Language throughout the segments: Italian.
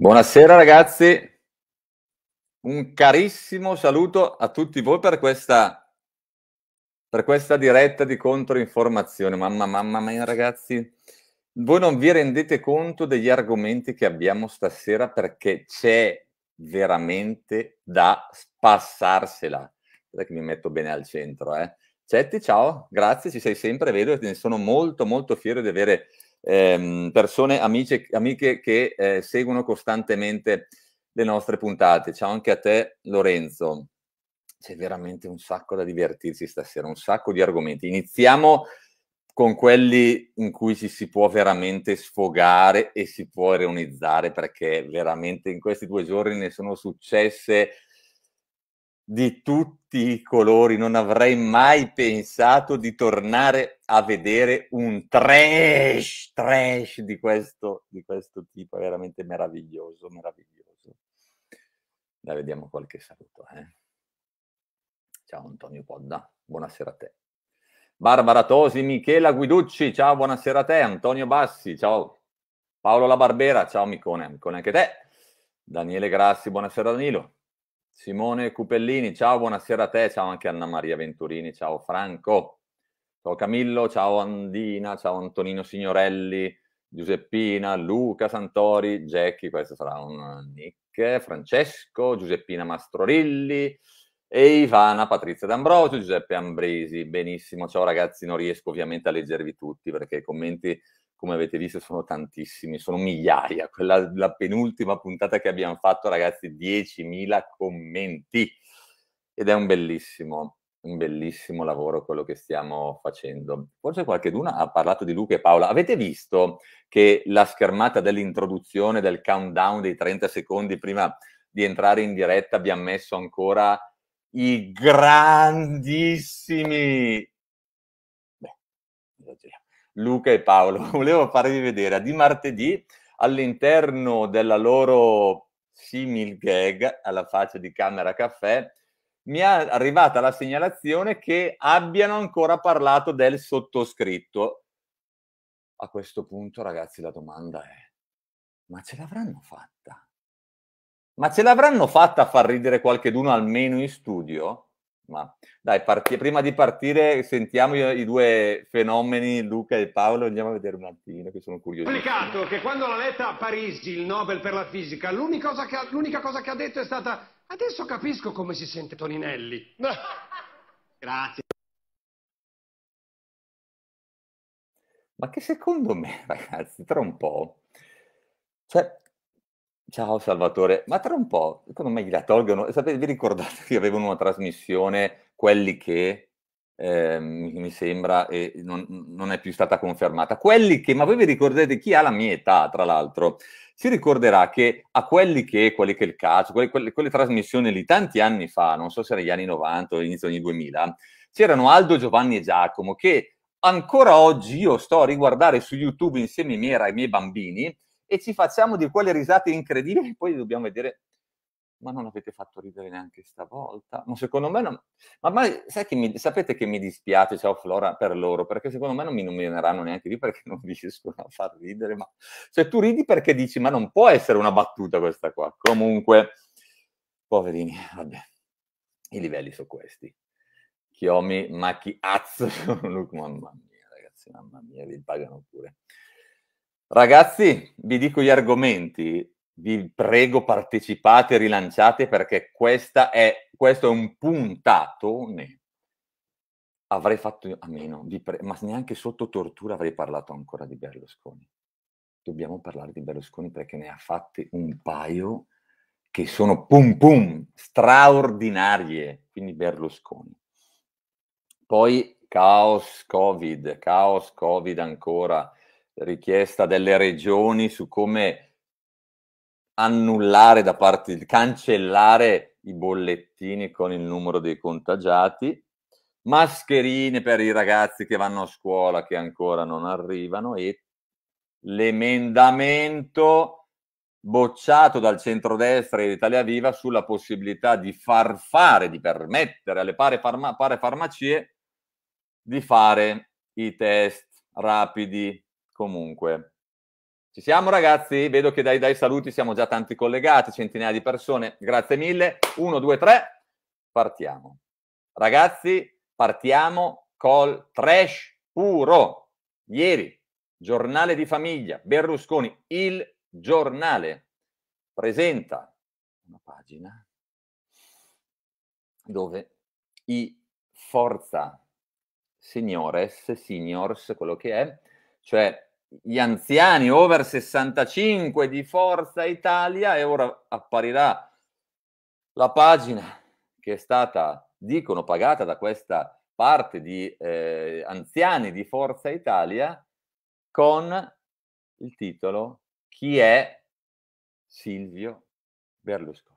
Buonasera ragazzi, un carissimo saluto a tutti voi per questa, per questa diretta di controinformazione. Mamma, mamma mia ragazzi, voi non vi rendete conto degli argomenti che abbiamo stasera perché c'è veramente da spassarsela. Guarda che mi metto bene al centro. Eh. Cetti, ciao, grazie, ci sei sempre, vedo, ne sono molto molto fiero di avere Ehm, persone, amiche, amiche che eh, seguono costantemente le nostre puntate. Ciao anche a te Lorenzo. C'è veramente un sacco da divertirsi stasera, un sacco di argomenti. Iniziamo con quelli in cui ci si può veramente sfogare e si può ironizzare perché veramente in questi due giorni ne sono successe di tutti i colori. Non avrei mai pensato di tornare a vedere un trash, trash di questo, di questo tipo. È veramente meraviglioso, meraviglioso. Dai, vediamo qualche saluto. Eh. Ciao Antonio Podda, buonasera a te. Barbara Tosi, Michela Guiducci, ciao, buonasera a te. Antonio Bassi, ciao. Paolo La Barbera, ciao Micone, Micone anche te. Daniele Grassi, buonasera Danilo. Simone Cupellini, ciao, buonasera a te, ciao anche Anna Maria Venturini, ciao Franco, ciao Camillo, ciao Andina, ciao Antonino Signorelli, Giuseppina, Luca Santori, Jackie, questo sarà un nick, Francesco, Giuseppina Mastrorilli e Ivana Patrizia D'Ambrosio, Giuseppe Ambrisi, benissimo, ciao ragazzi, non riesco ovviamente a leggervi tutti perché i commenti come avete visto sono tantissimi, sono migliaia. Quella, la penultima puntata che abbiamo fatto, ragazzi, 10.000 commenti. Ed è un bellissimo, un bellissimo lavoro quello che stiamo facendo. Forse qualcuno ha parlato di Luca e Paola. Avete visto che la schermata dell'introduzione, del countdown dei 30 secondi prima di entrare in diretta, abbiamo messo ancora i grandissimi... Beh, esageriamo Luca e Paolo. Volevo farvi vedere a di martedì all'interno della loro simil gag alla faccia di Camera Caffè mi è arrivata la segnalazione che abbiano ancora parlato del sottoscritto. A questo punto, ragazzi, la domanda è: ma ce l'avranno fatta? Ma ce l'avranno fatta a far ridere qualcheduno almeno in studio? Ma dai, part- prima di partire sentiamo i, i, due fenomeni, Luca e Paolo, andiamo a vedere un attimo, che sono curioso. Ha Pubblicato che quando l'ha letta a Parigi il Nobel per la fisica, l'unica cosa, ha, l'unica cosa che ha detto è stata adesso capisco come si sente Toninelli. Grazie. Ma che secondo me, ragazzi, tra un po', cioè, Ciao Salvatore, ma tra un po', secondo me gliela tolgono. Sapete, vi ricordate che avevano una trasmissione, quelli che eh, mi sembra e non, non è più stata confermata, quelli che, ma voi vi ricordate chi ha la mia età, tra l'altro, si ricorderà che a quelli che, quelli che il calcio, quelle, quelle- quelle trasmissioni lì tanti anni fa, non so se negli anni 90 o inizio anni 2000, c'erano Aldo, Giovanni e Giacomo che ancora oggi io sto a riguardare su YouTube insieme ai miei ai miei bambini e ci facciamo di quelle risate incredibili, poi dobbiamo vedere, ma non avete fatto ridere neanche stavolta, ma secondo me non, ma, ma che mi, sapete che mi dispiace, ciao Flora, per loro, perché secondo me non mi nomineranno neanche lì perché non riescono a far ridere, ma cioè tu ridi perché dici, ma non può essere una battuta questa qua, comunque, poverini, vabbè, i livelli sono questi. Chiomi, Macchi, Azzo, mamma mia ragazzi, mamma mia, vi pagano pure. Ragazzi, vi dico gli argomenti, vi prego partecipate, rilanciate perché è, questo è un puntatone. Avrei fatto a meno, pre- ma neanche sotto tortura avrei parlato ancora di Berlusconi. Dobbiamo parlare di Berlusconi perché ne ha fatte un paio che sono pum pum, straordinarie, quindi Berlusconi. Poi caos Covid, caos Covid ancora richiesta delle regioni su come annullare da parte di cancellare i bollettini con il numero dei contagiati, mascherine per i ragazzi che vanno a scuola che ancora non arrivano e l'emendamento bocciato dal centrodestra e Italia Viva sulla possibilità di far fare, di permettere alle pare, farma, pare farmacie di fare i test rapidi comunque. Ci siamo ragazzi, vedo che dai, dai saluti siamo già tanti collegati, centinaia di persone, grazie mille. Uno, due, tre, partiamo. Ragazzi, partiamo col trash puro. Ieri, giornale di famiglia, Berlusconi, il giornale, presenta una pagina dove i forza signores, seniors, quello che è, cioè gli anziani over 65 di Forza Italia e ora apparirà la pagina che è stata, dicono, pagata da questa parte di eh, anziani di Forza Italia con il titolo Chi è Silvio Berlusconi?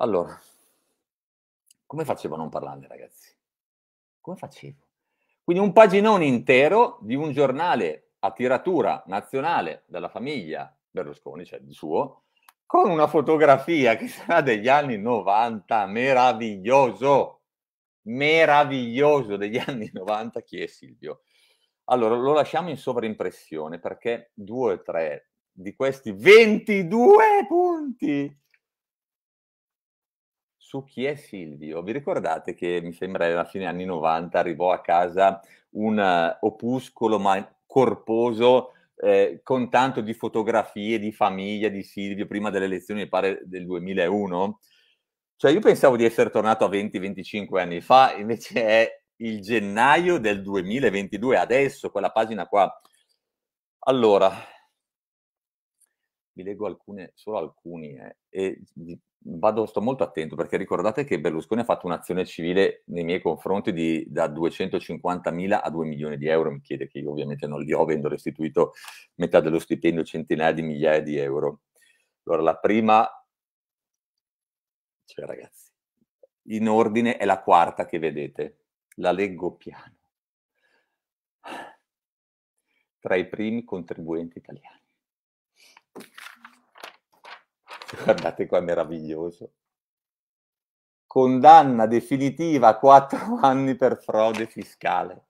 Allora, come facevo a non parlarne, ragazzi? Come facevo? Quindi un paginone intero di un giornale a tiratura nazionale della famiglia Berlusconi, cioè il suo, con una fotografia che sarà degli anni 90, meraviglioso, meraviglioso degli anni 90, chi è Silvio? Allora, lo lasciamo in sovraimpressione perché due o tre di questi 22 punti su chi è Silvio. Vi ricordate che mi sembra che alla fine anni 90 arrivò a casa un eh, opuscolo ma corposo eh, con tanto di fotografie di famiglia di Silvio prima delle elezioni, mi pare del 2001? Cioè io pensavo di essere tornato a 20-25 anni fa, invece è il gennaio del 2022, adesso quella pagina qua. Allora, vi leggo alcune, solo alcuni, eh, e vado, sto molto attento perché ricordate che Berlusconi ha fatto un'azione civile nei miei confronti di, da 250.000 a 2 milioni di euro, mi chiede che io ovviamente non li ho, avendo restituito metà dello stipendio, centinaia di migliaia di euro. Allora la prima, cioè ragazzi, in ordine è la quarta che vedete, la leggo piano, tra i primi contribuenti italiani guardate qua, meraviglioso. Condanna definitiva a quattro anni per frode fiscale.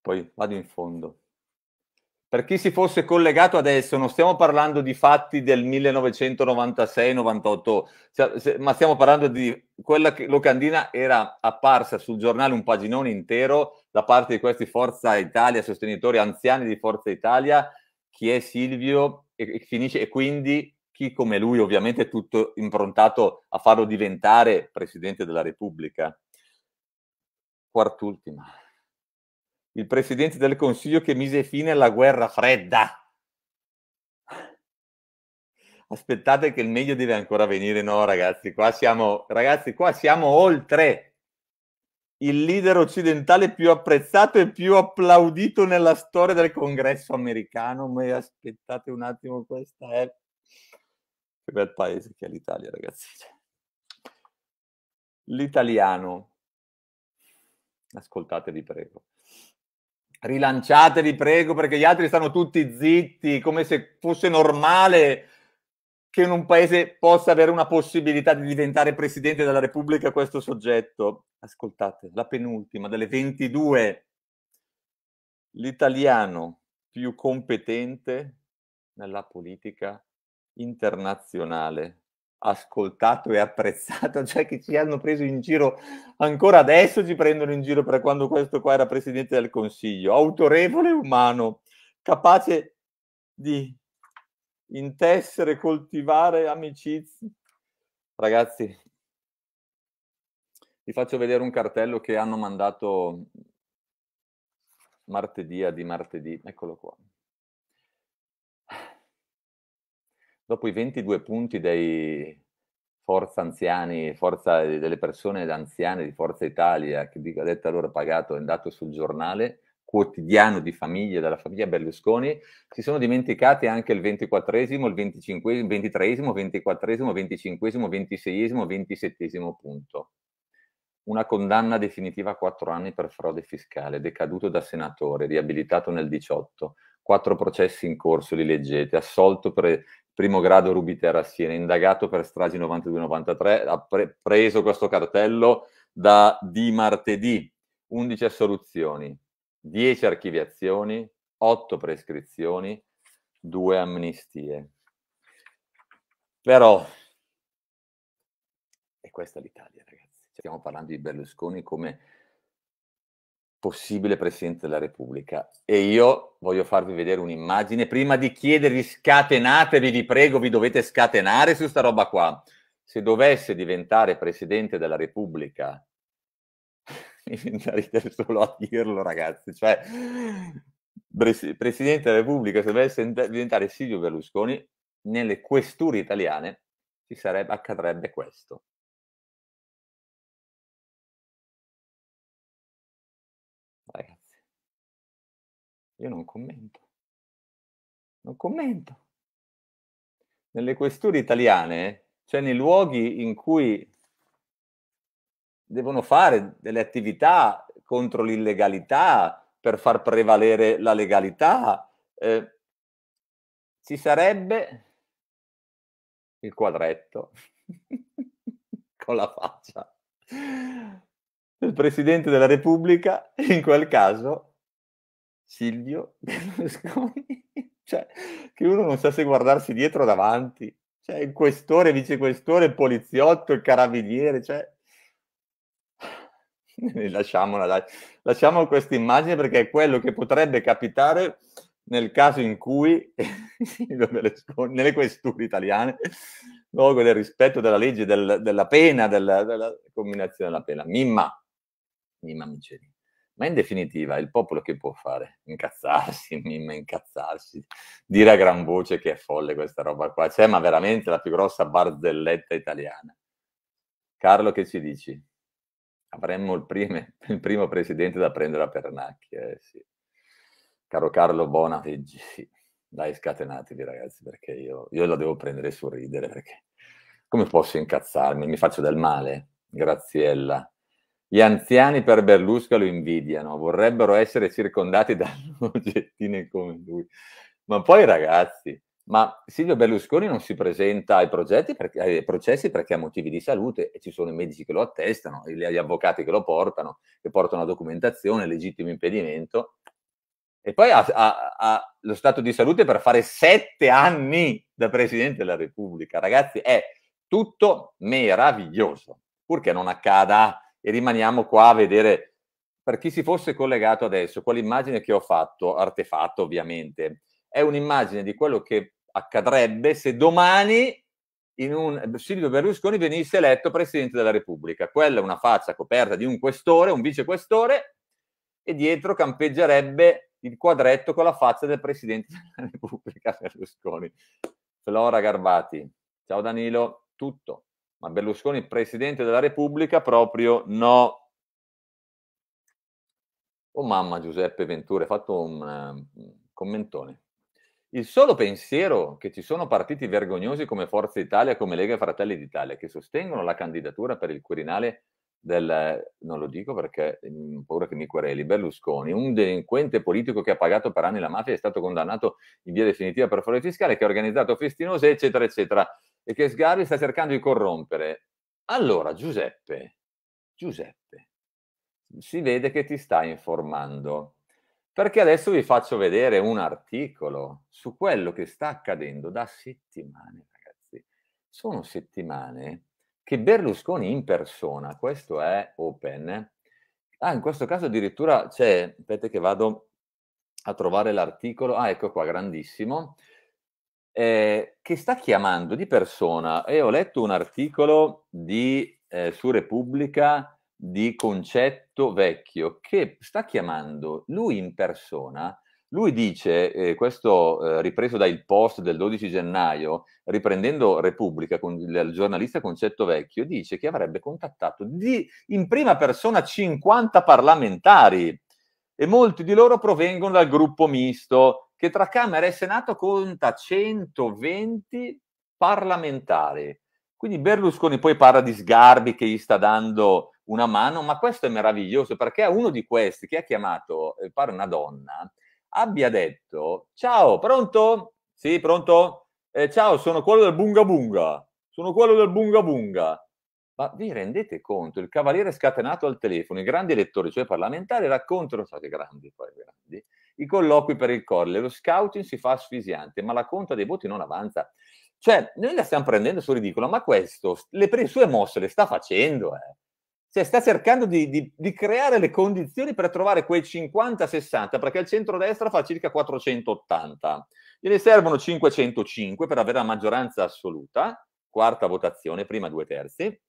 Poi vado in fondo. Per chi si fosse collegato adesso, non stiamo parlando di fatti del 1996-98, cioè, ma stiamo parlando di quella che Locandina era apparsa sul giornale un paginone intero da parte di questi Forza Italia, sostenitori anziani di Forza Italia, chi è Silvio e, e finisce e quindi chi come lui ovviamente è tutto improntato a farlo diventare Presidente della Repubblica. Quart'ultima il Presidente del Consiglio che mise fine alla guerra fredda. Aspettate che il meglio deve ancora venire, no ragazzi, qua siamo, ragazzi, qua siamo oltre il leader occidentale più apprezzato e più applaudito nella storia del congresso americano. Ma aspettate un attimo, questa è... Che bel paese che è l'Italia, ragazzi. L'italiano, ascoltate vi prego, rilanciatevi prego perché gli altri stanno tutti zitti come se fosse normale che in un paese possa avere una possibilità di diventare presidente della Repubblica questo soggetto. Ascoltate, la penultima delle 22. L'italiano più competente nella politica internazionale ascoltato e apprezzato, cioè che ci hanno preso in giro, ancora adesso ci prendono in giro per quando questo qua era Presidente del Consiglio, autorevole umano, capace di intessere, coltivare amicizie. Ragazzi, vi faccio vedere un cartello che hanno mandato martedì a di martedì, eccolo qua. dopo i 22 punti dei Forza Anziani, forza delle persone anziane di Forza Italia, che ha detto allora pagato, è andato sul giornale quotidiano di famiglia, della famiglia Berlusconi, si sono dimenticati anche il 24esimo, il 23esimo, 24esimo, 25esimo, 26esimo, 27esimo punto. Una condanna definitiva a quattro anni per frode fiscale, decaduto da senatore, riabilitato nel 18, quattro processi in corso, li leggete, assolto per primo grado Rubiter a Siena, indagato per stragi 92-93, ha pre- preso questo cartello da di martedì, 11 assoluzioni, 10 archiviazioni, 8 prescrizioni, 2 amnistie. Però, e questa è l'Italia, ragazzi, cioè, stiamo parlando di Berlusconi come possibile Presidente della Repubblica. E io voglio farvi vedere un'immagine. Prima di chiedervi scatenatevi, vi prego, vi dovete scatenare su sta roba qua. Se dovesse diventare Presidente della Repubblica, mi viene ridere solo a dirlo, ragazzi. Cioè, Presidente della Repubblica, se dovesse diventare Silvio Berlusconi, nelle questure italiane ci sarebbe, accadrebbe questo. Io non commento. Non commento. Nelle questure italiane, cioè nei luoghi in cui devono fare delle attività contro l'illegalità, per far prevalere la legalità, eh, ci sarebbe il quadretto con la faccia del Presidente della Repubblica, in quel caso Silvio Berlusconi, cioè che uno non sa se guardarsi dietro o davanti, cioè il questore, il vicequestore, il poliziotto, il carabiniere, cioè lasciamola, dai. lasciamo questa immagine perché è quello che potrebbe capitare nel caso in cui nelle questure italiane luogo del rispetto della legge, del, della pena, della, della combinazione della pena. Mimma, Mimma Miceli ma in definitiva è il popolo che può fare? Incazzarsi, mimma, incazzarsi, dire a gran voce che è folle questa roba qua. C'è, cioè, ma veramente la più grossa barzelletta italiana. Carlo, che ci dici? Avremmo il, prime, il primo presidente da prendere a pernacchi, eh, sì. Caro Carlo Bonafeggi, sì. Dai, scatenatevi ragazzi, perché io, io la devo prendere sul ridere, perché come posso incazzarmi? Mi faccio del male? Graziella, gli anziani per Berlusca lo invidiano, vorrebbero essere circondati da oggettine come lui. Ma poi ragazzi, ma Silvio Berlusconi non si presenta ai, perché, ai, processi perché ha motivi di salute e ci sono i medici che lo attestano, gli avvocati che lo portano, che portano la documentazione, legittimo impedimento. E poi ha, ha, ha lo stato di salute per fare sette anni da Presidente della Repubblica. Ragazzi, è tutto meraviglioso, purché non accada e rimaniamo qua a vedere per chi si fosse collegato adesso, quell'immagine che ho fatto, artefatto ovviamente, è un'immagine di quello che accadrebbe se domani un, Silvio Berlusconi venisse eletto Presidente della Repubblica. Quella è una faccia coperta di un questore, un vicequestore, e dietro campeggerebbe il quadretto con la faccia del Presidente della Repubblica Berlusconi. Flora Garbati. Ciao Danilo, tutto ma Berlusconi presidente della Repubblica proprio no. Oh mamma Giuseppe Ventura, hai fatto un uh, commentone. Il solo pensiero che ci sono partiti vergognosi come Forza Italia, come Lega e Fratelli d'Italia, che sostengono la candidatura per il Quirinale del, non lo dico perché mm, ho paura che mi quereli, Berlusconi, un delinquente politico che ha pagato per anni la mafia, e è stato condannato in via definitiva per frode fiscale, che ha organizzato festinose, eccetera, eccetera e che Sgarbi sta cercando di corrompere. Allora, Giuseppe, Giuseppe, si vede che ti sta informando, perché adesso vi faccio vedere un articolo su quello che sta accadendo da settimane, ragazzi. Sono settimane che Berlusconi in persona, questo è Open, ah, in questo caso addirittura c'è, aspetta che vado a trovare l'articolo, ah, ecco qua, grandissimo, eh, che sta chiamando di persona e ho letto un articolo di, eh, su Repubblica di concetto vecchio che sta chiamando lui in persona. Lui dice, eh, questo eh, ripreso dal post del 12 gennaio, riprendendo Repubblica con il giornalista Concetto Vecchio, dice che avrebbe contattato di, in prima persona 50 parlamentari e molti di loro provengono dal gruppo misto che tra Camera e Senato conta 120 parlamentari. Quindi Berlusconi poi parla di Sgarbi che gli sta dando una mano, ma questo è meraviglioso perché a uno di questi che ha chiamato, eh, pare una donna, abbia detto, ciao, pronto? Sì, pronto? Eh, ciao, sono quello del Bunga Bunga, sono quello del Bunga Bunga. Ma vi rendete conto? Il cavaliere scatenato al telefono, i grandi elettori, cioè parlamentari, raccontano, state grandi poi, i colloqui per il Corle, lo scouting si fa asfisiante, ma la conta dei voti non avanza. Cioè, noi la stiamo prendendo sul ridicolo, ma questo le pre- sue mosse le sta facendo, eh. Cioè, sta cercando di, di, di, creare le condizioni per trovare quei 50-60, perché il centrodestra fa circa 480. Gliene servono 505 per avere la maggioranza assoluta, quarta votazione, prima due terzi.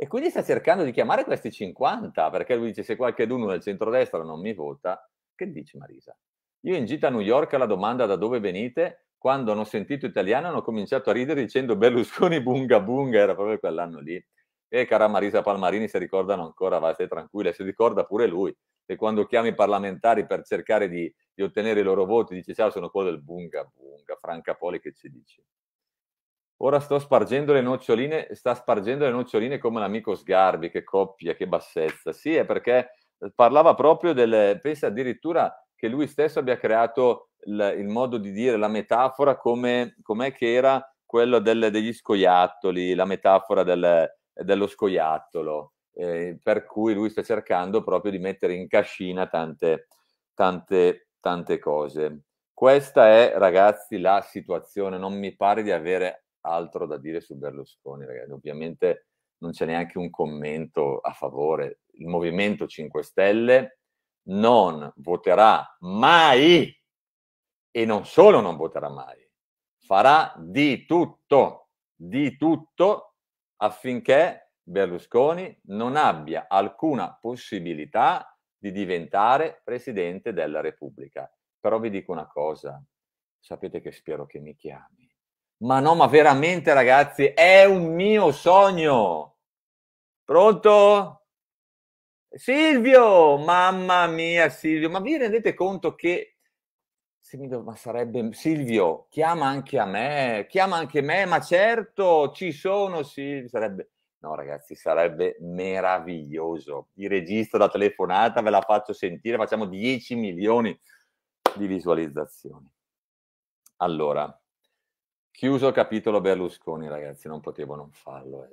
E quindi sta cercando di chiamare questi 50, perché lui dice se qualcuno d'uno del centrodestra non mi vota, che dici Marisa? Io in gita a New York alla domanda da dove venite, quando hanno sentito italiano hanno cominciato a ridere dicendo Berlusconi bunga bunga, era proprio quell'anno lì. E cara Marisa Palmarini, se ricordano ancora, va, stai tranquilla, si ricorda pure lui. E quando chiami i parlamentari per cercare di, di ottenere i loro voti, dice ciao, sono quello del bunga bunga, Franca Poli che ci dice. Ora sto spargendo le noccioline, sta spargendo le noccioline come l'amico Sgarbi, che coppia, che bassezza. Sì, è perché parlava proprio del, pensa addirittura che lui stesso abbia creato il, il modo di dire, la metafora, come com'è che era quello del, degli scoiattoli, la metafora del, dello scoiattolo, eh, per cui lui sta cercando proprio di mettere in cascina tante, tante, tante cose. Questa è, ragazzi, la situazione. Non mi pare di avere altro da dire su Berlusconi, ragazzi. Ovviamente non c'è neanche un commento a favore, il Movimento 5 Stelle non voterà mai e non solo non voterà mai, farà di tutto, di tutto affinché Berlusconi non abbia alcuna possibilità di diventare Presidente della Repubblica. Però vi dico una cosa, sapete che spero che mi chiami. Ma no, ma veramente ragazzi, è un mio sogno. Pronto? Silvio, mamma mia Silvio, ma vi rendete conto che se mi do, ma sarebbe Silvio, chiama anche a me, chiama anche me, ma certo ci sono Silvio, sarebbe No ragazzi, sarebbe meraviglioso. Vi registro la telefonata, ve la faccio sentire, facciamo 10 milioni di visualizzazioni. Allora, chiuso capitolo Berlusconi, ragazzi, non potevo non farlo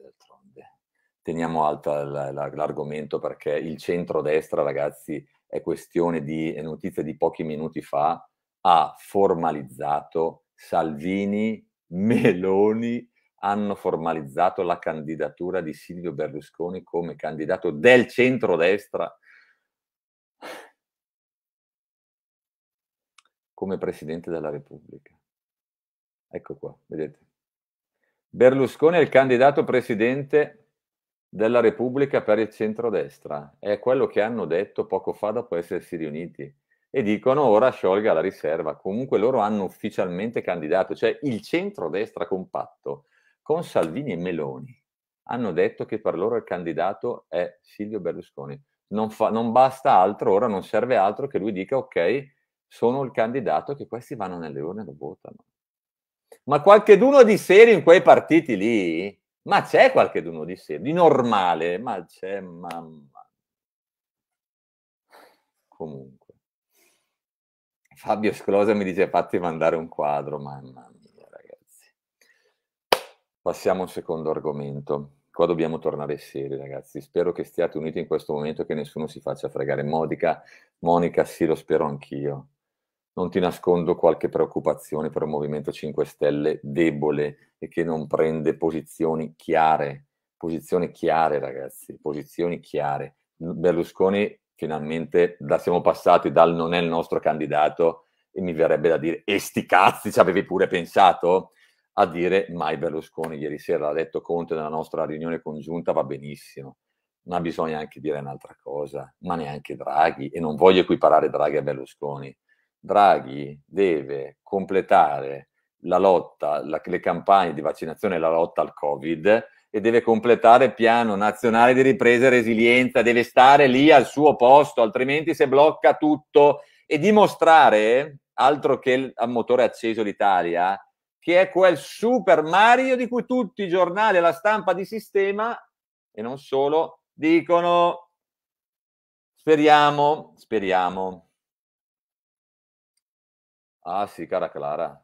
teniamo alto l'argomento perché il centro-destra, ragazzi, è questione di è notizia di pochi minuti fa, ha formalizzato Salvini, Meloni hanno formalizzato la candidatura di Silvio Berlusconi come candidato del centro-destra come presidente della Repubblica. Ecco qua, vedete. Berlusconi è il candidato presidente della Repubblica per il centrodestra. È quello che hanno detto poco fa dopo essersi riuniti. E dicono ora sciolga la riserva. Comunque loro hanno ufficialmente candidato, cioè il centrodestra compatto con Salvini e Meloni. Hanno detto che per loro il candidato è Silvio Berlusconi. Non, fa, non basta altro, ora non serve altro che lui dica ok, sono il candidato che questi vanno nelle urne e lo votano. Ma qualcheduno di serio in quei partiti lì ma c'è qualcheduno di serio, di normale, ma c'è, mamma. Comunque. Fabio Sclosa mi dice fatti mandare un quadro, mamma mia ragazzi. Passiamo a un secondo argomento. Qua dobbiamo tornare seri ragazzi, spero che stiate uniti in questo momento e che nessuno si faccia fregare. Modica, Monica, sì lo spero anch'io non ti nascondo qualche preoccupazione per un Movimento 5 Stelle debole e che non prende posizioni chiare. Posizioni chiare, ragazzi, posizioni chiare. Berlusconi finalmente da, siamo passati dal non è il nostro candidato e mi verrebbe da dire e sti cazzi ci avevi pure pensato a dire mai Berlusconi ieri sera l'ha detto Conte nella nostra riunione congiunta va benissimo ma bisogna anche dire un'altra cosa ma neanche Draghi e non voglio equiparare Draghi a Berlusconi Draghi deve completare la lotta, la, le campagne di vaccinazione e la lotta al Covid e deve completare il piano nazionale di ripresa e resilienza, deve stare lì al suo posto, altrimenti si blocca tutto e dimostrare, altro che il, motore acceso l'Italia, che è quel Super Mario di cui tutti i giornali e la stampa di sistema, e non solo, dicono speriamo, speriamo Ah sì, cara Clara,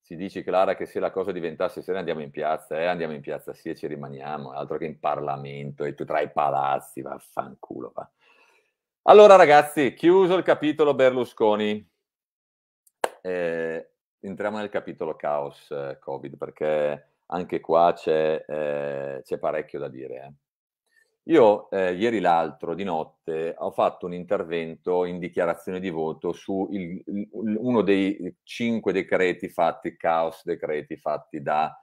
ci dici Clara che se la cosa diventasse se ne andiamo in piazza, eh, andiamo in piazza sì e ci rimaniamo, altro che in Parlamento e tu tra i palazzi, vaffanculo va. Allora ragazzi, chiuso il capitolo Berlusconi, eh, entriamo nel capitolo caos eh, Covid perché anche qua c'è, eh, c'è parecchio da dire. Eh. Io eh, ieri l'altro di notte ho fatto un intervento in dichiarazione di voto su il, il, uno dei cinque decreti fatti, caos decreti fatti da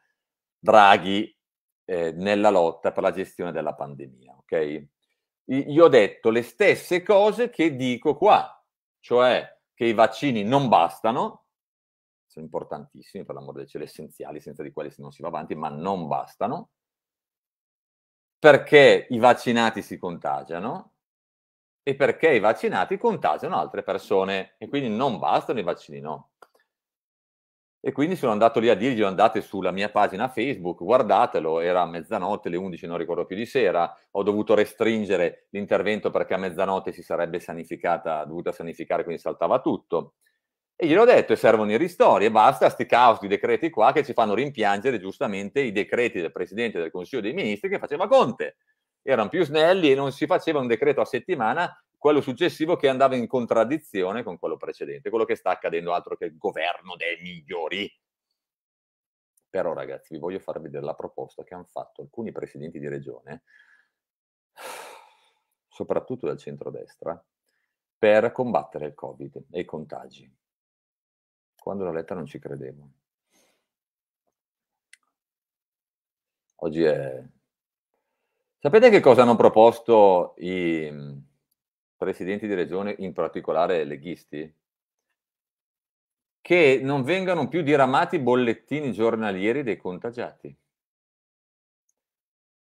Draghi eh, nella lotta per la gestione della pandemia. Ok? Gli ho detto le stesse cose che dico qua, cioè che i vaccini non bastano, sono importantissimi per l'amore del cielo, essenziali, senza di quali non si va avanti, ma non bastano perché i vaccinati si contagiano e perché i vaccinati contagiano altre persone e quindi non bastano i vaccini no. E quindi sono andato lì a dirgli, andate sulla mia pagina Facebook, guardatelo, era a mezzanotte, le 11 non ricordo più di sera, ho dovuto restringere l'intervento perché a mezzanotte si sarebbe sanificata, dovuta sanificare, quindi saltava tutto. E glielo ho detto, e servono i ristori, e basta sti caos di decreti qua che ci fanno rimpiangere giustamente i decreti del Presidente del Consiglio dei Ministri che faceva Conte. Erano più snelli e non si faceva un decreto a settimana, quello successivo che andava in contraddizione con quello precedente, quello che sta accadendo altro che il governo dei migliori. Però ragazzi, vi voglio far vedere la proposta che hanno fatto alcuni presidenti di regione, soprattutto del centrodestra, per combattere il Covid e i contagi. Quando l'ho letta non ci credevo. Oggi è... Sapete che cosa hanno proposto i mm, presidenti di regione, in particolare leghisti? Che non vengano più diramati i bollettini giornalieri dei contagiati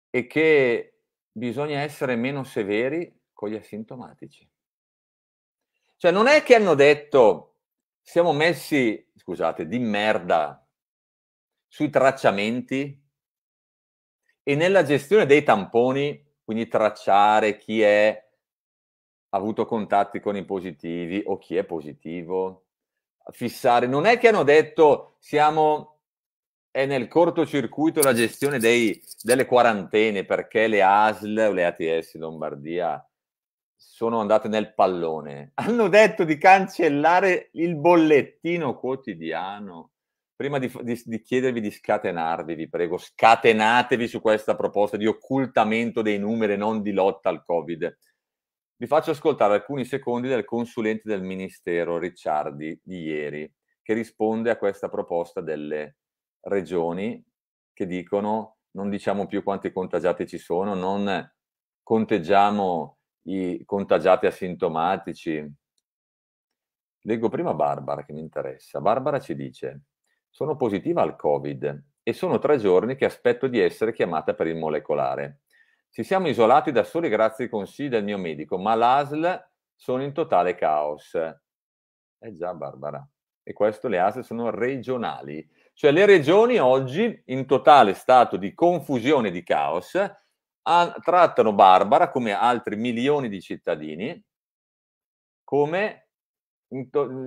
e che bisogna essere meno severi con gli asintomatici. Cioè non è che hanno detto siamo messi, scusate, di merda sui tracciamenti e nella gestione dei tamponi, quindi tracciare chi è avuto contatti con i positivi o chi è positivo, fissare. Non è che hanno detto siamo è nel cortocircuito la gestione dei, delle quarantene perché le ASL o le ATS Lombardia sono andate nel pallone. Hanno detto di cancellare il bollettino quotidiano. Prima di, di, di, chiedervi di scatenarvi, vi prego, scatenatevi su questa proposta di occultamento dei numeri, non di lotta al Covid. Vi faccio ascoltare alcuni secondi del consulente del Ministero Ricciardi di ieri, che risponde a questa proposta delle regioni che dicono non diciamo più quanti contagiati ci sono, non conteggiamo i contagiati asintomatici. Leggo prima Barbara che mi interessa. Barbara ci dice, sono positiva al Covid e sono tre giorni che aspetto di essere chiamata per il molecolare. Ci siamo isolati da soli grazie ai consigli del mio medico, ma l'ASL sono in totale caos. Eh già Barbara, e questo le ASL sono regionali, cioè le regioni oggi in totale stato di confusione di caos trattano Barbara, come altri milioni di cittadini, come,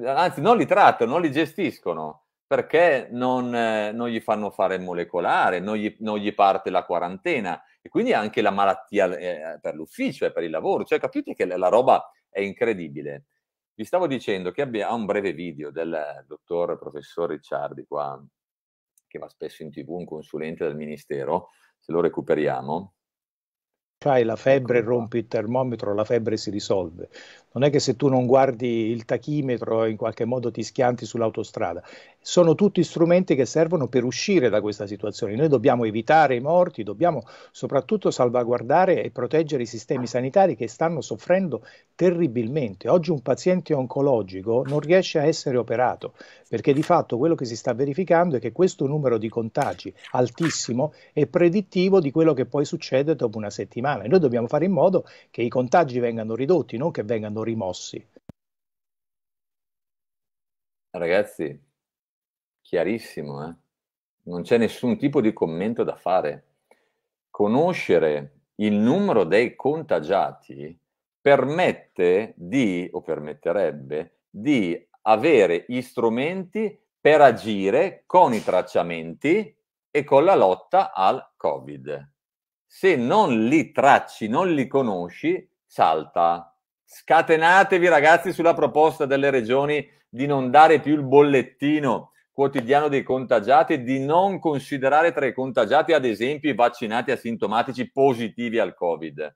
anzi non li trattano, non li gestiscono, perché non, eh, non gli fanno fare il molecolare, non gli, non gli, parte la quarantena e quindi anche la malattia eh, per l'ufficio e per il lavoro. Cioè capite che la roba è incredibile. Vi stavo dicendo che abbiamo un breve video del dottor professor Ricciardi qua, che va spesso in tv, un consulente del ministero, se lo recuperiamo hai la febbre, ecco rompi il termometro, la febbre si risolve. Non è che se tu non guardi il tachimetro in qualche modo ti schianti sull'autostrada. Sono tutti strumenti che servono per uscire da questa situazione. Noi dobbiamo evitare i morti, dobbiamo soprattutto salvaguardare e proteggere i sistemi sanitari che stanno soffrendo terribilmente. Oggi un paziente oncologico non riesce a essere operato perché di fatto quello che si sta verificando è che questo numero di contagi altissimo è predittivo di quello che poi succede dopo una settimana e noi dobbiamo fare in modo che i contagi vengano ridotti, non che vengano rimossi. Ragazzi, chiarissimo, eh? non c'è nessun tipo di commento da fare. Conoscere il numero dei contagiati permette di, o permetterebbe, di avere gli strumenti per agire con i tracciamenti e con la lotta al Covid. Se non li tracci, non li conosci, salta. Scatenatevi ragazzi sulla proposta delle regioni di non dare più il bollettino quotidiano dei contagiati, di non considerare tra i contagiati ad esempio i vaccinati asintomatici positivi al Covid.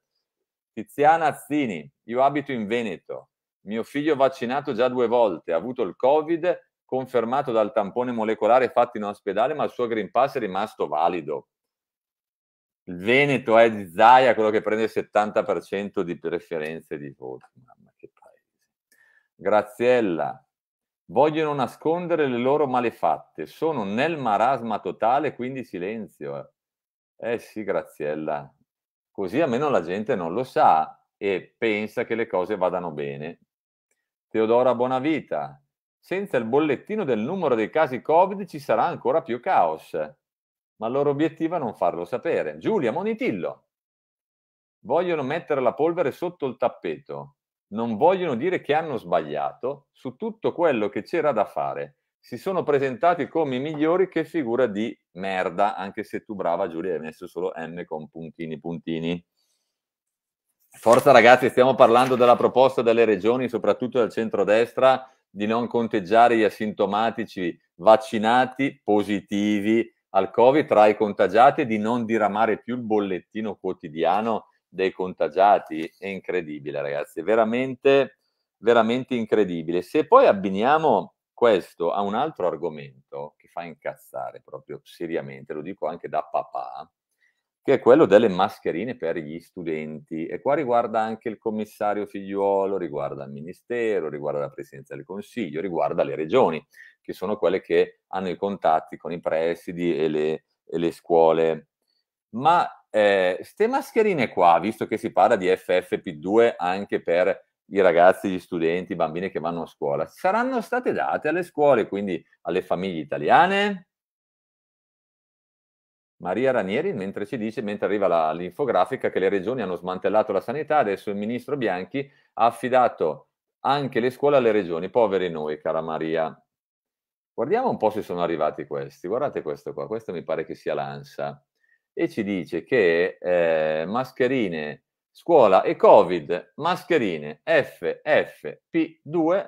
Tiziana Azzini, io abito in Veneto, mio figlio vaccinato già due volte, ha avuto il Covid, confermato dal tampone molecolare fatto in ospedale, ma il suo Green Pass è rimasto valido. Il Veneto è di Zaia quello che prende il 70% di preferenze di voti. Mamma che paese. Graziella, vogliono nascondere le loro malefatte, sono nel marasma totale, quindi silenzio. Eh sì, Graziella, così almeno la gente non lo sa e pensa che le cose vadano bene. Teodora Bonavita, senza il bollettino del numero dei casi Covid ci sarà ancora più caos, ma il loro obiettivo è non farlo sapere. Giulia Monitillo, vogliono mettere la polvere sotto il tappeto, non vogliono dire che hanno sbagliato su tutto quello che c'era da fare si sono presentati come i migliori, che figura di merda, anche se tu brava Giulia hai messo solo M con puntini puntini. Forza ragazzi, stiamo parlando della proposta delle regioni, soprattutto del centrodestra, di non conteggiare gli asintomatici vaccinati positivi al Covid tra i contagiati e di non diramare più il bollettino quotidiano dei contagiati. È incredibile ragazzi, veramente, veramente incredibile. Se poi abbiniamo questo ha un altro argomento che fa incazzare proprio seriamente, lo dico anche da papà, che è quello delle mascherine per gli studenti. E qua riguarda anche il commissario figliuolo, riguarda il ministero, riguarda la presidenza del consiglio, riguarda le regioni, che sono quelle che hanno i contatti con i presidi e le, e le scuole. Ma queste eh, mascherine qua, visto che si parla di FFP2 anche per i ragazzi, gli studenti, i bambini che vanno a scuola, saranno state date alle scuole, quindi alle famiglie italiane? Maria Ranieri, mentre ci dice, mentre arriva la, l'infografica, che le regioni hanno smantellato la sanità, adesso il ministro Bianchi ha affidato anche le scuole alle regioni, poveri noi, cara Maria. Guardiamo un po' se sono arrivati questi, guardate questo qua, questo mi pare che sia l'ANSA, e ci dice che eh, mascherine scuola e Covid, mascherine FFP2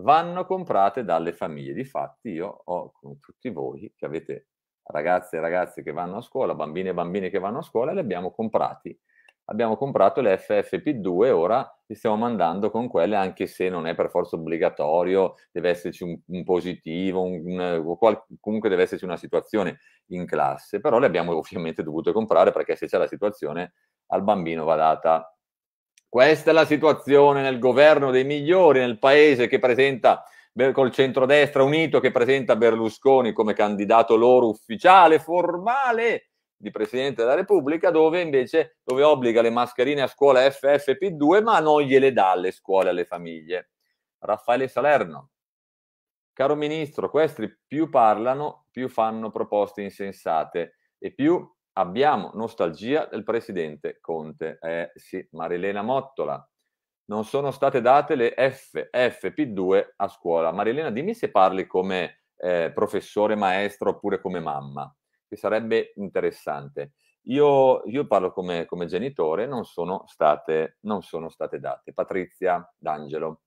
vanno comprate dalle famiglie. Difatti io ho con tutti voi che avete ragazze e ragazze che vanno a scuola, bambine e bambine che vanno a scuola, le abbiamo comprati. Abbiamo comprato le FFP2 ora le stiamo mandando con quelle, anche se non è per forza obbligatorio, deve esserci un, un positivo, un, un, qual, comunque deve esserci una situazione in classe, però le abbiamo ovviamente dovute comprare perché se c'è la situazione al bambino va data. Questa è la situazione nel governo dei migliori, nel paese che presenta col centrodestra unito che presenta Berlusconi come candidato loro ufficiale, formale di Presidente della Repubblica, dove invece dove obbliga le mascherine a scuola FFP2 ma non gliele dà alle scuole alle famiglie. Raffaele Salerno. Caro Ministro, questi più parlano, più fanno proposte insensate e più abbiamo nostalgia del presidente Conte. Eh sì, Marilena Mottola. Non sono state date le FFP2 a scuola. Marilena, dimmi se parli come eh, professore, maestro oppure come mamma, che sarebbe interessante. Io, io parlo come, come genitore, non sono, state, non sono state date. Patrizia D'Angelo.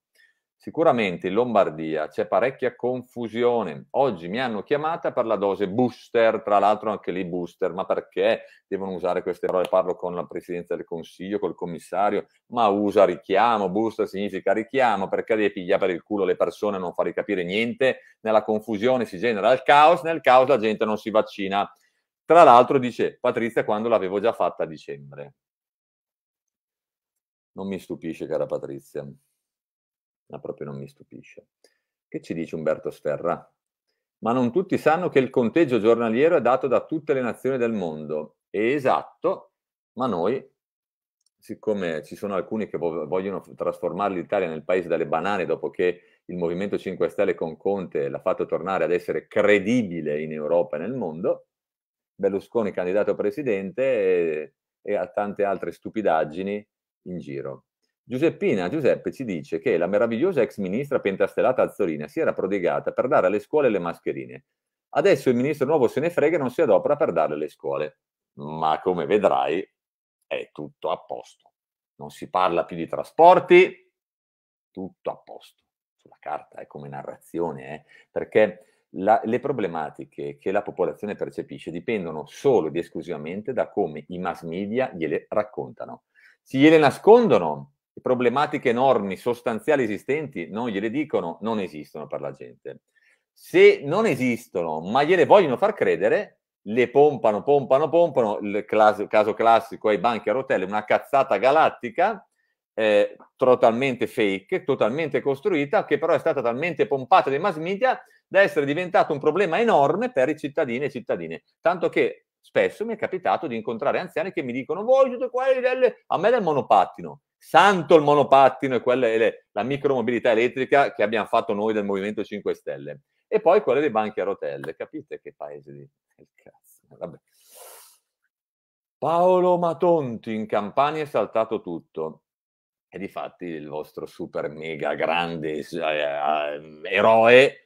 Sicuramente in Lombardia c'è parecchia confusione. Oggi mi hanno chiamata per la dose booster, tra l'altro anche lì booster, ma perché devono usare queste parole? Parlo con la Presidenza del Consiglio, col commissario, ma usa richiamo, booster significa richiamo, perché devi pigliare per il culo le persone, non fargli capire niente, nella confusione si genera il caos, nel caos la gente non si vaccina. Tra l'altro dice Patrizia quando l'avevo già fatta a dicembre. Non mi stupisce, cara Patrizia ma proprio non mi stupisce. Che ci dice Umberto Sterra? Ma non tutti sanno che il conteggio giornaliero è dato da tutte le nazioni del mondo. È esatto, ma noi, siccome ci sono alcuni che vogliono trasformare l'Italia nel paese delle banane dopo che il Movimento 5 Stelle con Conte l'ha fatto tornare ad essere credibile in Europa e nel mondo, Berlusconi candidato a presidente e, e a tante altre stupidaggini in giro. Giuseppina Giuseppe ci dice che la meravigliosa ex ministra pentastellata Azzolina si era prodigata per dare alle scuole le mascherine. Adesso il ministro nuovo se ne frega e non si adopera per darle alle scuole. Ma come vedrai, è tutto a posto. Non si parla più di trasporti, tutto a posto. Sulla carta è come narrazione, eh? perché la, le problematiche che la popolazione percepisce dipendono solo ed esclusivamente da come i mass media gliele raccontano. Se gliele nascondono, problematiche enormi, sostanziali esistenti, non gliele dicono, non esistono per la gente. Se non esistono, ma gliele vogliono far credere, le pompano, pompano, pompano, il clas- caso classico ai banchi a rotelle, una cazzata galattica, eh, totalmente fake, totalmente costruita, che però è stata talmente pompata dai mass media da essere diventato un problema enorme per i cittadini e cittadine. Tanto che spesso mi è capitato di incontrare anziani che mi dicono voi tutte quelle delle... a me del monopattino santo il monopattino e quella è le, la micromobilità elettrica che abbiamo fatto noi del Movimento 5 Stelle. E poi quella dei banchi a rotelle, capite che paese di... Eh, vabbè. Paolo Matonti in Campania è saltato tutto. E di fatti il vostro super mega grande eh, eh, eroe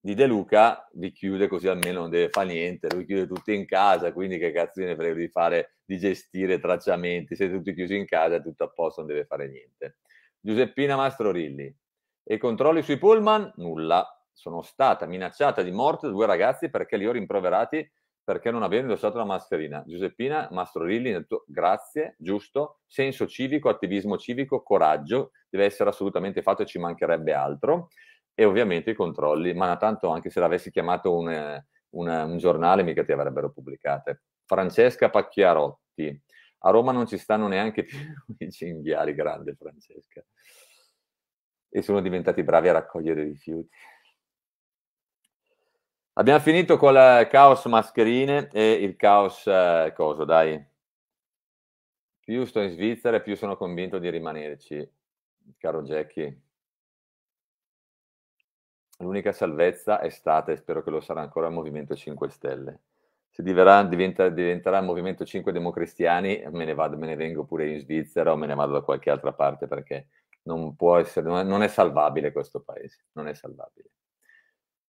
di De Luca vi chiude così almeno non deve fare niente, lui chiude tutti in casa, quindi che cazzo ne frega di fare, di gestire tracciamenti, siete tutti chiusi in casa, tutto a posto, non deve fare niente. Giuseppina Mastro Rilli, e controlli sui pullman? Nulla. Sono stata minacciata di morte da due ragazzi perché li ho rimproverati perché non avevano indossato la mascherina. Giuseppina Mastro Rilli, grazie, giusto, senso civico, attivismo civico, coraggio, deve essere assolutamente fatto e ci mancherebbe altro e ovviamente i controlli, ma tanto anche se l'avessi chiamato un, eh, un, un giornale mica ti avrebbero pubblicate. Francesca Pacchiarotti, a Roma non ci stanno neanche più i cinghiali, grande Francesca, e sono diventati bravi a raccogliere rifiuti. Abbiamo finito con il eh, caos mascherine e il caos eh, cosa, dai. Più sto in Svizzera e più sono convinto di rimanerci, caro Jackie l'unica salvezza è stata, e spero che lo sarà ancora, il Movimento 5 Stelle. Se diverrà, diventa, diventerà il Movimento 5 Democristiani, me ne, vado, me ne vengo pure in Svizzera o me ne vado da qualche altra parte perché non, può essere, non è, non è salvabile questo paese, non è salvabile.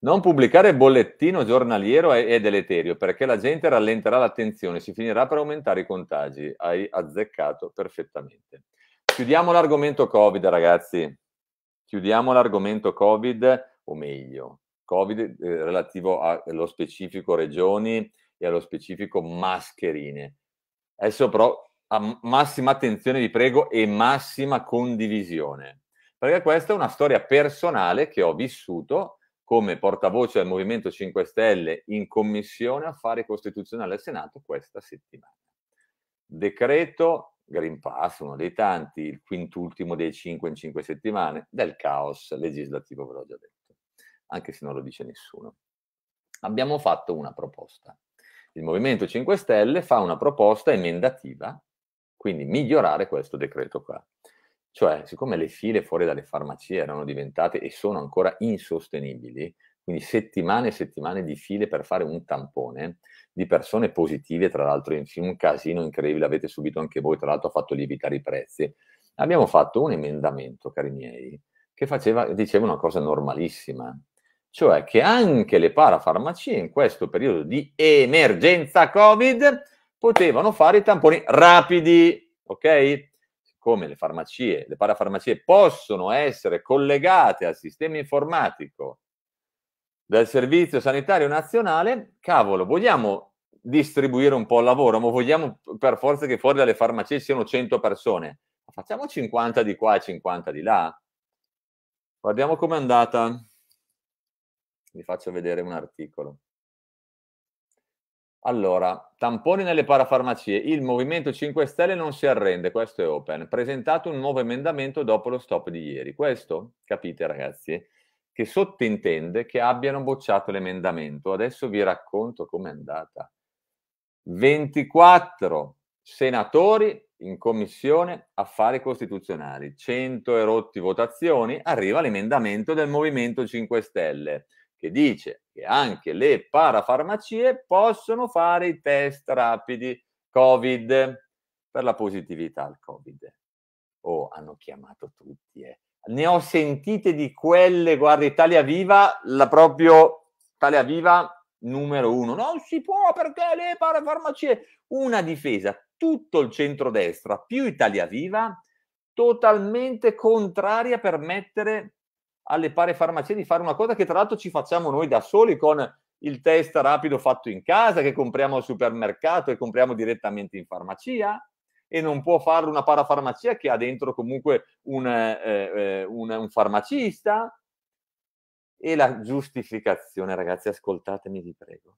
Non pubblicare bollettino giornaliero è, è, deleterio perché la gente rallenterà l'attenzione, si finirà per aumentare i contagi. Hai azzeccato perfettamente. Chiudiamo l'argomento Covid, ragazzi. Chiudiamo l'argomento Covid o meglio, Covid eh, relativo allo specifico regioni e allo specifico mascherine. Adesso però a massima attenzione vi prego e massima condivisione, perché questa è una storia personale che ho vissuto come portavoce del Movimento 5 Stelle in Commissione Affari Costituzionali al Senato questa settimana. Decreto Green Pass, uno dei tanti, il quintultimo dei cinque in cinque settimane, del caos legislativo, ve l'ho già detto anche se non lo dice nessuno. Abbiamo fatto una proposta. Il Movimento 5 Stelle fa una proposta emendativa, quindi migliorare questo decreto qua. Cioè, siccome le file fuori dalle farmacie erano diventate e sono ancora insostenibili, quindi settimane e settimane di file per fare un tampone di persone positive, tra l'altro in un casino incredibile, avete subito anche voi, tra l'altro ha fatto lievitare i prezzi. Abbiamo fatto un emendamento, cari miei, che faceva, diceva una cosa normalissima, cioè che anche le parafarmacie in questo periodo di emergenza Covid potevano fare i tamponi rapidi, ok? Siccome le farmacie, le parafarmacie possono essere collegate al sistema informatico del Servizio Sanitario Nazionale, cavolo, vogliamo distribuire un po' il lavoro, ma vogliamo per forza che fuori dalle farmacie siano 100 persone. Facciamo 50 di qua e 50 di là. Guardiamo com'è andata vi faccio vedere un articolo. Allora, tamponi nelle parafarmacie. Il Movimento 5 Stelle non si arrende, questo è open. Presentato un nuovo emendamento dopo lo stop di ieri. Questo, capite ragazzi, che sottintende che abbiano bocciato l'emendamento. Adesso vi racconto com'è andata. 24 senatori in commissione affari costituzionali, 100 erotti votazioni, arriva l'emendamento del Movimento 5 Stelle che dice che anche le parafarmacie possono fare i test rapidi Covid per la positività al Covid. Oh, hanno chiamato tutti. Eh. Ne ho sentite di quelle, guarda, Italia Viva, la proprio Italia Viva numero uno. Non si può perché le parafarmacie. Una difesa, tutto il centrodestra più Italia Viva, totalmente contraria per mettere alle pare farmacie di fare una cosa che tra l'altro ci facciamo noi da soli con il test rapido fatto in casa che compriamo al supermercato e compriamo direttamente in farmacia e non può farlo una parafarmacia che ha dentro comunque un, eh, eh, un, un farmacista e la giustificazione ragazzi ascoltatemi vi prego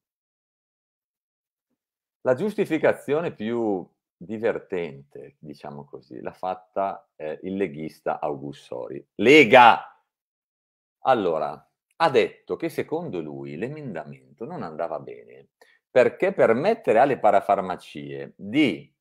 la giustificazione più divertente, diciamo così, l'ha fatta eh, il leghista Augustori Lega! Allora, ha detto che secondo lui l'emendamento non andava bene perché permettere alle parafarmacie di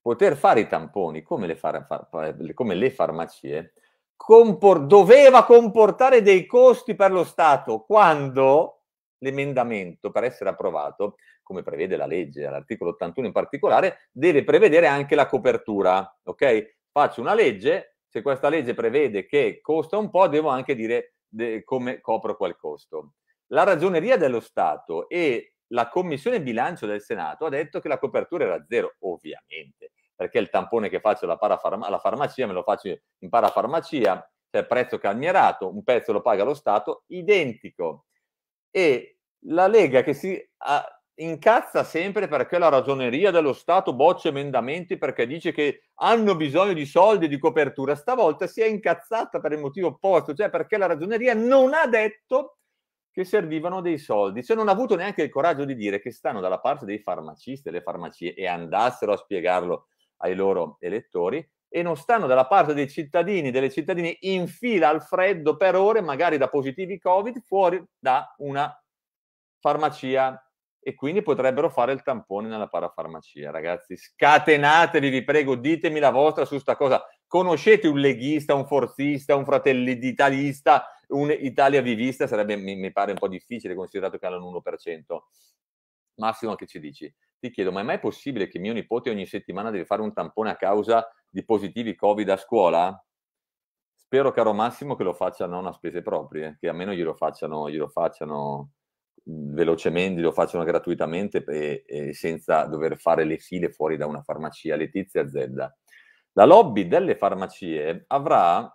poter fare i tamponi come le, far, eh, come le farmacie compor- doveva comportare dei costi per lo Stato quando l'emendamento per essere approvato, come prevede la legge, l'articolo 81 in particolare, deve prevedere anche la copertura. Ok? Faccio una legge se questa legge prevede che costa un po', devo anche dire de- come copro quel costo. La ragioneria dello Stato e la commissione bilancio del Senato ha detto che la copertura era zero, ovviamente, perché il tampone che faccio alla, parafarma- alla farmacia me lo faccio in parafarmacia, cioè prezzo calmierato, un pezzo lo paga lo Stato, identico. E la Lega che si ha incazza sempre perché la ragioneria dello Stato boccia emendamenti perché dice che hanno bisogno di soldi e di copertura. Stavolta si è incazzata per il motivo opposto, cioè perché la ragioneria non ha detto che servivano dei soldi, cioè non ha avuto neanche il coraggio di dire che stanno dalla parte dei farmacisti e delle farmacie e andassero a spiegarlo ai loro elettori e non stanno dalla parte dei cittadini, delle cittadine in fila al freddo per ore, magari da positivi Covid, fuori da una farmacia e quindi potrebbero fare il tampone nella parafarmacia. Ragazzi, scatenatevi, vi prego, ditemi la vostra su sta cosa. Conoscete un leghista, un forzista, un fratelli d'Italista, un Italia vivista? Sarebbe, mi, mi pare, un po' difficile considerato che hanno 1%. Massimo, che ci dici? Ti chiedo, ma è mai possibile che mio nipote ogni settimana deve fare un tampone a causa di positivi Covid a scuola? Spero, caro Massimo, che lo facciano a spese proprie, che almeno glielo facciano, glielo facciano velocemente, lo facciano gratuitamente e, e senza dover fare le file fuori da una farmacia. Letizia Zedda. La lobby delle farmacie avrà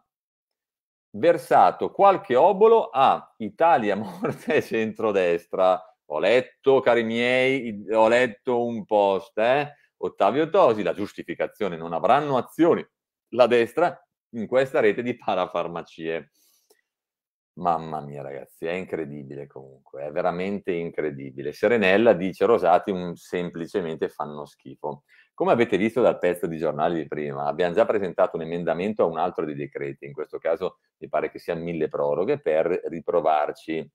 versato qualche obolo a Italia Morte e Centrodestra. Ho letto, cari miei, ho letto un post, eh? Ottavio Tosi, la giustificazione, non avranno azioni la destra in questa rete di parafarmacie. Mamma mia, ragazzi, è incredibile comunque, è veramente incredibile. Serenella dice Rosati un, semplicemente fanno schifo. Come avete visto dal pezzo di giornale di prima, abbiamo già presentato un emendamento a un altro dei decreti, in questo caso mi pare che sia mille proroghe, per riprovarci.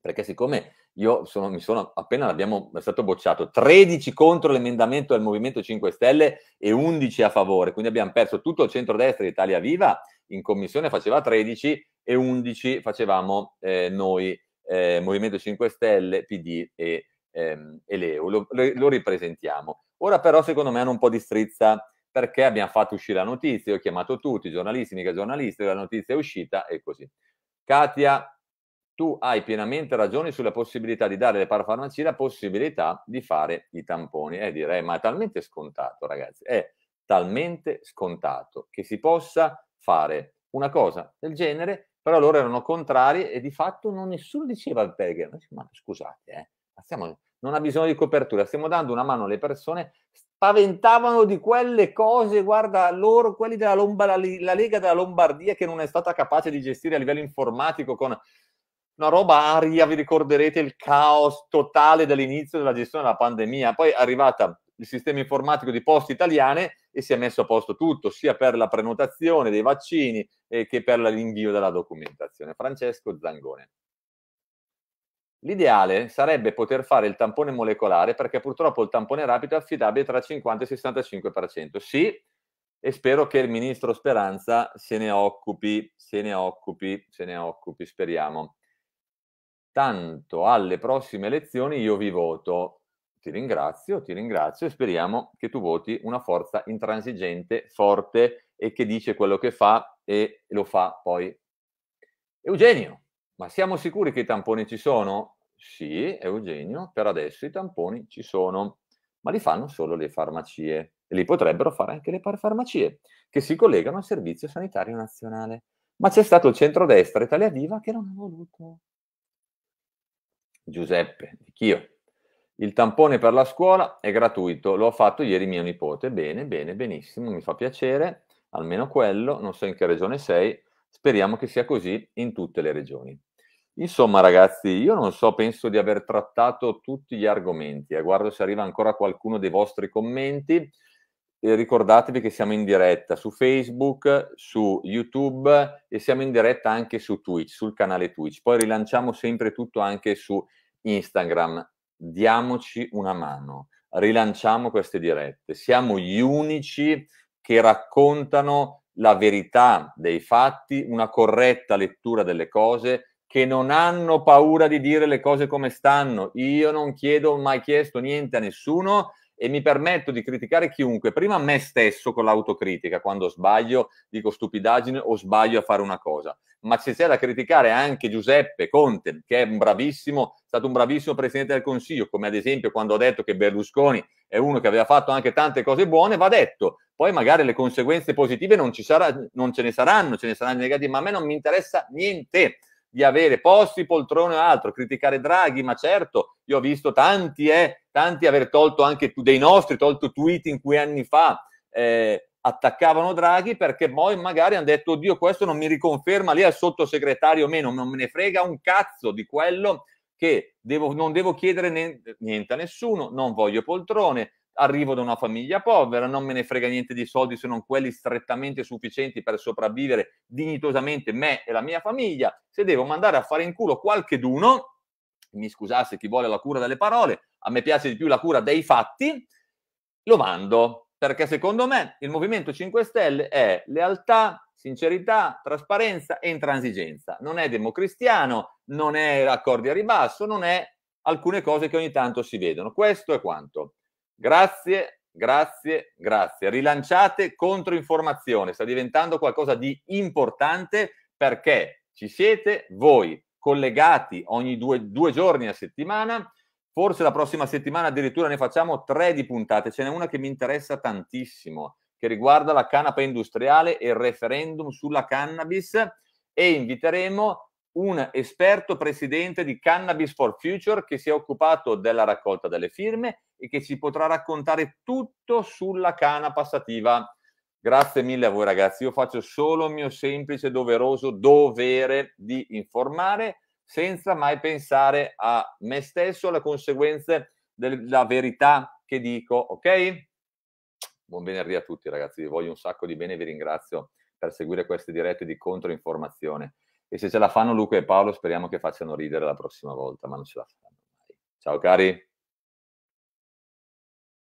Perché siccome io sono, mi sono appena abbiamo, è stato bocciato 13 contro l'emendamento del Movimento 5 Stelle e 11 a favore, quindi abbiamo perso tutto il centrodestra di Italia Viva, in commissione faceva 13 e 11 facevamo eh, noi, eh, Movimento 5 Stelle, PD e, ehm, e Leo. Lo, lo, ripresentiamo. Ora però secondo me hanno un po' di strizza perché abbiamo fatto uscire la notizia, ho chiamato tutti, giornalisti, mica giornalisti, la notizia è uscita e così. Katia, tu hai pienamente ragione sulla possibilità di dare alle parafarmacie la possibilità di fare i tamponi. Eh, direi, ma è talmente scontato, ragazzi, è talmente scontato che si possa fare una cosa del genere però loro erano contrari e di fatto non nessuno diceva al Pellegrini, ma scusate, eh, stiamo, non ha bisogno di copertura, stiamo dando una mano alle persone, spaventavano di quelle cose, guarda loro, quelli della Lomba, la, la Lega della Lombardia che non è stata capace di gestire a livello informatico con una roba aria, vi ricorderete il caos totale dall'inizio della gestione della pandemia, poi è arrivata il sistema informatico di Poste Italiane e si è messo a posto tutto, sia per la prenotazione dei vaccini eh, che per l'invio della documentazione. Francesco Zangone. L'ideale sarebbe poter fare il tampone molecolare perché purtroppo il tampone rapido è affidabile tra il 50 e il 65%. Sì, e spero che il ministro Speranza se ne occupi, se ne occupi, se ne occupi, speriamo. Tanto alle prossime elezioni io vi voto ti ringrazio, ti ringrazio e speriamo che tu voti una forza intransigente, forte e che dice quello che fa e lo fa poi. Eugenio, ma siamo sicuri che i tamponi ci sono? Sì, Eugenio, per adesso i tamponi ci sono, ma li fanno solo le farmacie e li potrebbero fare anche le farmacie che si collegano al Servizio Sanitario Nazionale. Ma c'è stato il centrodestra Italia Viva che non ha voluto. Giuseppe, anch'io, il tampone per la scuola è gratuito, lo ha fatto ieri mio nipote. Bene, bene, benissimo, mi fa piacere, almeno quello, non so in che regione sei, speriamo che sia così in tutte le regioni. Insomma, ragazzi, io non so, penso di aver trattato tutti gli argomenti. Eh. Guardo se arriva ancora qualcuno dei vostri commenti. E ricordatevi che siamo in diretta su Facebook, su YouTube e siamo in diretta anche su Twitch, sul canale Twitch. Poi rilanciamo sempre tutto anche su Instagram diamoci una mano, rilanciamo queste dirette. Siamo gli unici che raccontano la verità dei fatti, una corretta lettura delle cose, che non hanno paura di dire le cose come stanno. Io non chiedo, mai chiesto niente a nessuno e mi permetto di criticare chiunque, prima me stesso con l'autocritica, quando sbaglio, dico stupidaggine o sbaglio a fare una cosa, ma se c'è da criticare anche Giuseppe Conte, che è un bravissimo, stato un bravissimo Presidente del Consiglio, come ad esempio quando ho detto che Berlusconi è uno che aveva fatto anche tante cose buone, va detto, poi magari le conseguenze positive non, sarà, non ce ne saranno, ce ne saranno negative, ma a me non mi interessa niente di avere posti, poltrone o altro, criticare Draghi, ma certo, io ho visto tanti, eh, tanti aver tolto anche dei nostri, tolto tweet in cui anni fa eh, attaccavano Draghi perché poi magari hanno detto oddio questo non mi riconferma lì al sottosegretario o meno, non me ne frega un cazzo di quello che devo, non devo chiedere niente a nessuno, non voglio poltrone, arrivo da una famiglia povera, non me ne frega niente di soldi se non quelli strettamente sufficienti per sopravvivere dignitosamente me e la mia famiglia, se devo mandare a fare in culo qualche d'uno mi scusasse chi vuole la cura delle parole, a me piace di più la cura dei fatti, lo mando, perché secondo me il Movimento 5 Stelle è lealtà, sincerità, trasparenza e intransigenza. Non è democristiano, non è accordi a ribasso, non è alcune cose che ogni tanto si vedono. Questo è quanto. Grazie, grazie, grazie. Rilanciate controinformazione, sta diventando qualcosa di importante perché ci siete voi, collegati ogni due, due giorni a settimana. Forse la prossima settimana addirittura ne facciamo tre di puntate. Ce n'è una che mi interessa tantissimo, che riguarda la canapa industriale e il referendum sulla cannabis e inviteremo un esperto presidente di Cannabis for Future che si è occupato della raccolta delle firme e che ci potrà raccontare tutto sulla canapa sativa Grazie mille a voi ragazzi, io faccio solo il mio semplice, doveroso dovere di informare senza mai pensare a me stesso, alle conseguenze della verità che dico, ok? Buon venerdì a tutti ragazzi, vi voglio un sacco di bene, vi ringrazio per seguire queste dirette di controinformazione e se ce la fanno Luca e Paolo speriamo che facciano ridere la prossima volta, ma non ce la faranno mai. Ciao cari!